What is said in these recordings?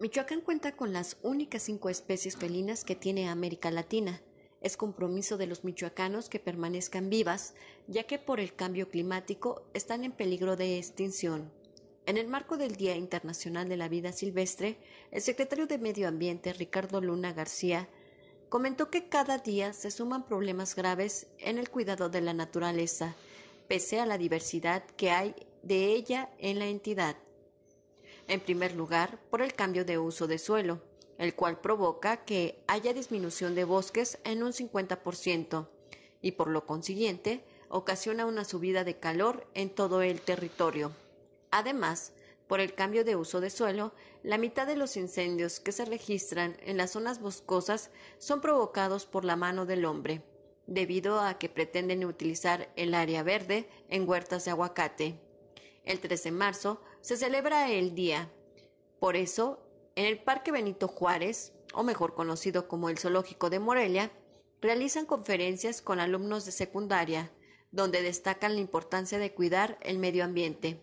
Michoacán cuenta con las únicas cinco especies felinas que tiene América Latina. Es compromiso de los michoacanos que permanezcan vivas, ya que por el cambio climático están en peligro de extinción. En el marco del Día Internacional de la Vida Silvestre, el secretario de Medio Ambiente, Ricardo Luna García, comentó que cada día se suman problemas graves en el cuidado de la naturaleza, pese a la diversidad que hay de ella en la entidad en primer lugar, por el cambio de uso de suelo, el cual provoca que haya disminución de bosques en un 50% y por lo consiguiente ocasiona una subida de calor en todo el territorio. Además, por el cambio de uso de suelo, la mitad de los incendios que se registran en las zonas boscosas son provocados por la mano del hombre, debido a que pretenden utilizar el área verde en huertas de aguacate el 3 de marzo, se celebra el día. Por eso, en el Parque Benito Juárez, o mejor conocido como el Zoológico de Morelia, realizan conferencias con alumnos de secundaria, donde destacan la importancia de cuidar el medio ambiente.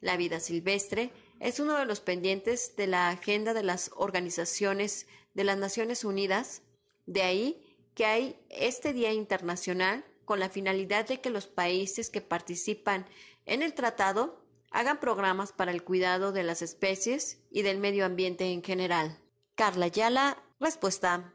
La vida silvestre es uno de los pendientes de la agenda de las organizaciones de las Naciones Unidas, de ahí que hay este Día Internacional con la finalidad de que los países que participan en el tratado hagan programas para el cuidado de las especies y del medio ambiente en general. Carla Yala, respuesta.